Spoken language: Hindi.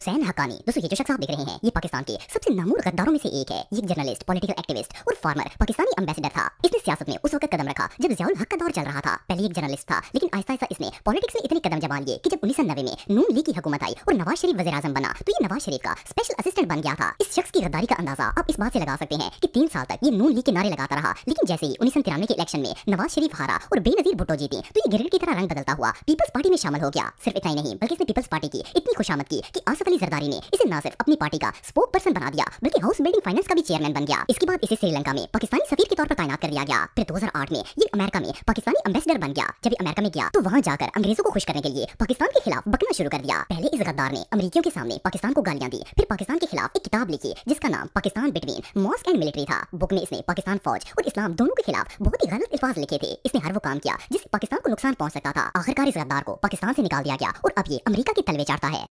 हुसैन हकानी दोस्तों ये जो शख्स आप देख रहे हैं ये पाकिस्तान के सबसे नामूर गद्दारों में से एक है ये जर्नलिस्ट पॉलिटिकल एक्टिविस्ट और फार्मर पाकिस्तानी एम्बेसडर था इसने सियासत में उस वक्त कदम रखा जब जयाल हक का दौर चल रहा था पहले एक जर्नलिस्ट था लेकिन आहिस्ता आहिस्ता इसने पॉलिटिक्स में इतने कदम जमा लिए की जब उन्नीस में नून लीग की हुकूमत आई और नवाज शरीफ वजी आजम बना तो ये नवाज शरीफ का स्पेशल असिस्टेंट बन गया था इस शख्स की गद्दारी का अंदाजा आप इस बात से लगा सकते हैं कि तीन साल तक ये नून लीग के नारे लगाता रहा लेकिन जैसे ही उन्नीस के इलेक्शन में नवाज शरीफ हारा और बेनजीर भुट्टो जीते तो ये गिरगिट की तरह रंग बदलता हुआ पीपल्स पार्टी में शामिल हो गया सिर्फ इतना ही नहीं बल्कि इसने पीपल्स पार्टी की इतनी खुशामद की कि अली जरदारी ने इसे न सिर्फ अपनी पार्टी का स्पोक पर्सन बना दिया बल्कि हाउस बिल्डिंग फाइनेंस का भी चेयरमैन बन गया इसके बाद इसे श्रीलंका में पाकिस्तानी सफीर के तौर पर तैनात कर दिया गया फिर 2008 में ये अमेरिका में पाकिस्तानी अम्बेसडर बन गया जब अमेरिका में गया तो वहाँ जाकर अंग्रेजों को खुश करने के लिए पाकिस्तान के खिलाफ बकना शुरू कर दिया पहले इस गद्दार ने अमरीकियों के सामने पाकिस्तान को गालियां दी फिर पाकिस्तान के खिलाफ एक किताब लिखी जिसका नाम Pakistan between mosque and military था बुक में इसने पाकिस्तान फौज और इस्लाम दोनों के खिलाफ बहुत ही गलत अल्फाज लिखे थे इसने हर वो काम किया जिससे पाकिस्तान को नुकसान पहुंच सकता था आखिरकार इस गद्दार को पाकिस्तान से निकाल दिया गया और अब ये अमरीका के तलवे चाड़ता है